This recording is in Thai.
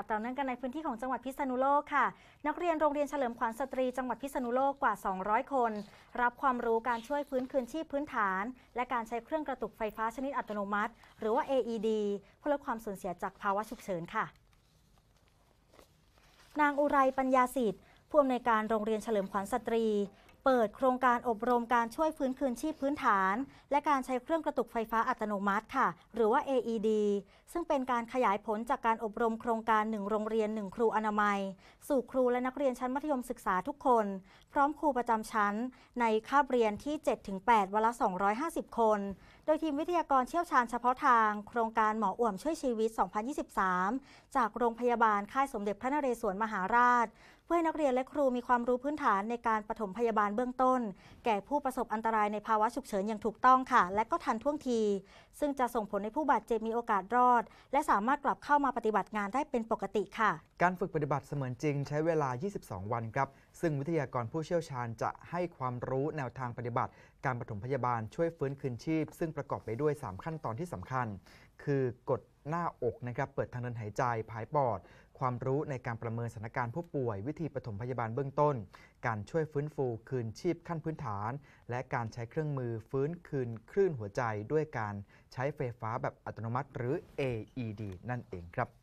ับต่อเนื่องกันในพื้นที่ของจังหวัดพิษณุโลกค่ะ นักเรียนโรงเรียนเฉลิมขวัญสตรีจังหวัดพิษณุโลกกว่า 200 คน รับความรู้การช่วยฟื้นคืนชีพพื้นฐาน และการใช้เครื่องกระตุกไฟฟ้าชนิดอัตโนมัติ หรือว่า AED เพื่อลดความสูญเสียจากภาวะฉุกเฉินค่ะ นางอุไรปัญญาสิทธิ์ผู้อำนวยการโรงเรียนเฉลิมขวัญสตรี เปิดโครงการอบรมการช่วยฟื้นคืนชีพพื้นฐาน และการใช้เครื่องกระตุกไฟฟ้าอัตโนมัติค่ะ หรือว่า AED ซึ่งเป็นการขยายผลจากการอบรมโครงการ 1 โรงเรียน 1 ครูอนามัย สู่ครูและนักเรียนชั้นมัธยมศึกษาทุกคน พร้อมครูประจำชั้นในคาบเรียนที่7-8วันละ 250 คน โดยทีมวิทยากรเชี่ยวชาญเฉพาะทาง โครงการหมออ่วมช่วยชีวิต 2023 จากโรงพยาบาลค่ายสมเด็จพระนเรศวรมหาราชพื่อให้นักเรียนและครูมีความรู้พื้นฐานในการปฐมพยาบาลเบื้องต้น แก่ผู้ประสบอันตรายในภาวะฉุกเฉินอย่างถูกต้องค่ะ และก็ทันท่วงที ซึ่งจะส่งผลให้ผู้บาดเจ็บมีโอกาสรอด และสามารถกลับเข้ามาปฏิบัติงานได้เป็นปกติค่ะ การฝึกปฏิบัติเสมือนจริงใช้เวลา 22 วันครับ ซึ่งวิทยากรผู้เชี่ยวชาญจะให้ความรู้แนวทางปฏิบัติ การปฐมพยาบาลช่วยฟื้นคืนชีพ ซึ่งประกอบไปด้วย 3 ขั้นตอนที่สำคัญคือกดหน้าอกนะครับเปิดทางเดินหายใจผายปอด ความรู้ในการประเมินสถานการณ์ผู้ป่วยวิธีปฐมพยาบาลเบื้องต้น การช่วยฟื้นฟูคืนชีพขั้นพื้นฐาน และการใช้เครื่องมือฟื้นคืนคลื่นหัวใจ ด้วยการใช้ไฟฟ้าแบบอัตโนมัติหรือ AED นั่นเองครับ